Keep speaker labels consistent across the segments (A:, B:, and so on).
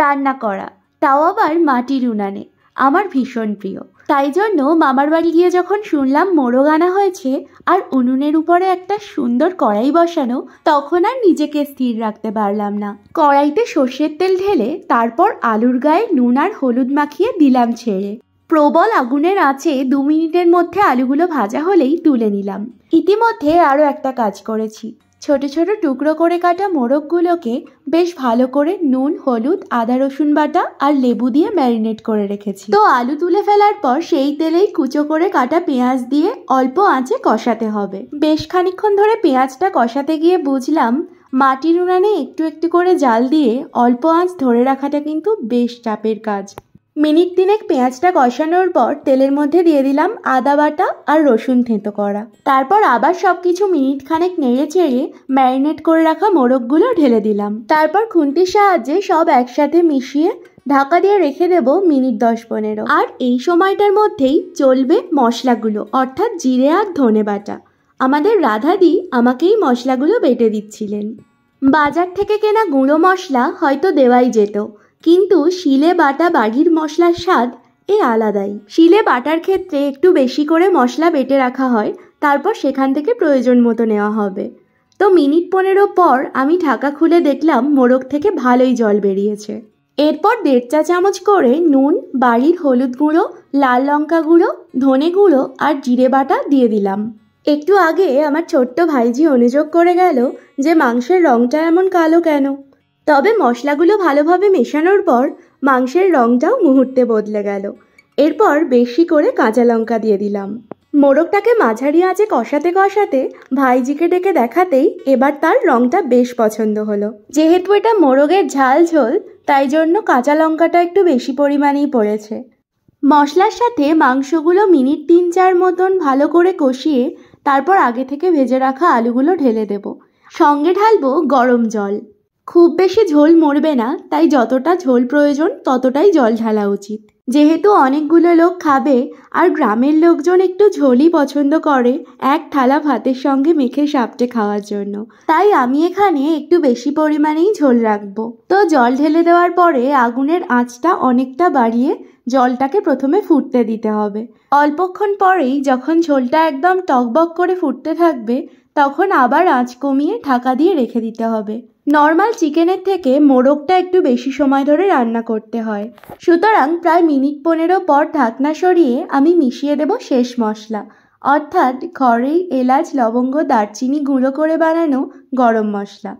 A: রান্না করা তাও আবার মাটির উনানে আমার ভীষণ প্রিয় তাই জন্য মামার বাড়ি গিয়ে যখন শুনলাম মোরগ আনা হয়েছে আর উনুনের উপরে একটা সুন্দর কড়াই বসানো তখন আর নিজেকে স্থির রাখতে পারলাম না কড়াইতে সর্ষের তেল ঢেলে তারপর আলুর গায়ে নুন আর হলুদ মাখিয়ে দিলাম ছেড়ে প্রবল আগুনের আছে দু মিনিটের মধ্যে আলুগুলো ভাজা হলেই তুলে নিলাম ইতিমধ্যে আরও একটা কাজ করেছি ছোট ছোট টুকরো করে কাটা মোরগগুলোকে বেশ ভালো করে নুন হলুদ আদা রসুন বাটা আর লেবু দিয়ে ম্যারিনেট করে রেখেছি তো আলু তুলে ফেলার পর সেই তেলেই কুচো করে কাটা পেঁয়াজ দিয়ে অল্প আঁচে কষাতে হবে বেশ খানিক্ষণ ধরে পেঁয়াজটা কষাতে গিয়ে বুঝলাম মাটির উনানে একটু একটু করে জাল দিয়ে অল্প আঁচ ধরে রাখাটা কিন্তু বেশ চাপের কাজ মিনিট তিনেক পেঁয়াজটা কষানোর পর তেলের মধ্যে দিয়ে দিলাম আদা বাটা আর রসুন থেঁতো করা তারপর আবার সব কিছু মিনিট খানেক নেড়ে চেড়ে ম্যারিনেট করে রাখা মোরগগুলো ঢেলে দিলাম তারপর খুন্তির সাহায্যে সব একসাথে মিশিয়ে ঢাকা দিয়ে রেখে দেব মিনিট দশ পনেরো আর এই সময়টার মধ্যেই চলবে মশলাগুলো অর্থাৎ জিরে আর ধনে বাটা আমাদের রাধাদি আমাকে এই মশলাগুলো বেটে দিচ্ছিলেন বাজার থেকে কেনা গুঁড়ো মশলা হয়তো দেওয়াই যেত কিন্তু শিলে বাটা বাঘির মশলার স্বাদ এ আলাদাই শিলে বাটার ক্ষেত্রে একটু বেশি করে মশলা বেটে রাখা হয় তারপর সেখান থেকে প্রয়োজন মতো নেওয়া হবে তো মিনিট পনেরো পর আমি ঢাকা খুলে দেখলাম মোরগ থেকে ভালোই জল বেরিয়েছে এরপর দেড় চা চামচ করে নুন বাড়ির হলুদ গুঁড়ো লাল লঙ্কা গুঁড়ো ধনে গুঁড়ো আর জিরে বাটা দিয়ে দিলাম একটু আগে আমার ছোট্ট ভাইজি অনুযোগ করে গেল যে মাংসের রঙটা এমন কালো কেন তবে মশলাগুলো ভালোভাবে মেশানোর পর মাংসের রঙটাও মুহূর্তে বদলে গেল এরপর বেশি করে কাঁচা লঙ্কা দিয়ে দিলাম মোরগটাকে মাঝারি আঁচে কষাতে কষাতে ভাইজিকে ডেকে দেখাতেই এবার তার রঙটা বেশ পছন্দ হলো যেহেতু এটা মোরগের ঝাল ঝোল তাই জন্য কাঁচা লঙ্কাটা একটু বেশি পরিমাণেই পড়েছে মশলার সাথে মাংসগুলো মিনিট তিন চার মতন ভালো করে কষিয়ে তারপর আগে থেকে ভেজে রাখা আলুগুলো ঢেলে দেব সঙ্গে ঢালবো গরম জল খুব বেশি ঝোল মরবে না তাই যতটা ঝোল প্রয়োজন ততটাই জল ঢালা উচিত যেহেতু অনেকগুলো লোক খাবে আর গ্রামের লোকজন একটু ঝোলই পছন্দ করে এক থালা ভাতের সঙ্গে মেখে সাপটে খাওয়ার জন্য তাই আমি এখানে একটু বেশি পরিমাণেই ঝোল রাখবো তো জল ঢেলে দেওয়ার পরে আগুনের আঁচটা অনেকটা বাড়িয়ে জলটাকে প্রথমে ফুটতে দিতে হবে অল্পক্ষণ পরেই যখন ঝোলটা একদম টকবক করে ফুটতে থাকবে তখন আবার আঁচ কমিয়ে ঢাকা দিয়ে রেখে দিতে হবে নর্মাল চিকেনের থেকে মোরগটা একটু বেশি সময় ধরে রান্না করতে হয় সুতরাং প্রায় মিনিট পনেরো পর ঢাকনা সরিয়ে আমি মিশিয়ে দেব শেষ মশলা অর্থাৎ ঘরেই এলাচ লবঙ্গ দারচিনি গুঁড়ো করে বানানো গরম মশলা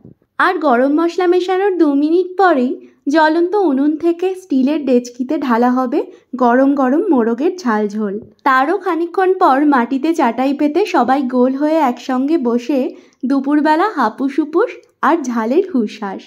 A: আর গরম মশলা মেশানোর দু মিনিট পরেই জ্বলন্ত উনুন থেকে স্টিলের ডেচকিতে ঢালা হবে গরম গরম মোরগের ঝাল ঝোল তারও খানিক্ষণ পর মাটিতে চাটাই পেতে সবাই গোল হয়ে একসঙ্গে বসে দুপুরবেলা হাপুসুপুস আর ঝালের হুশাস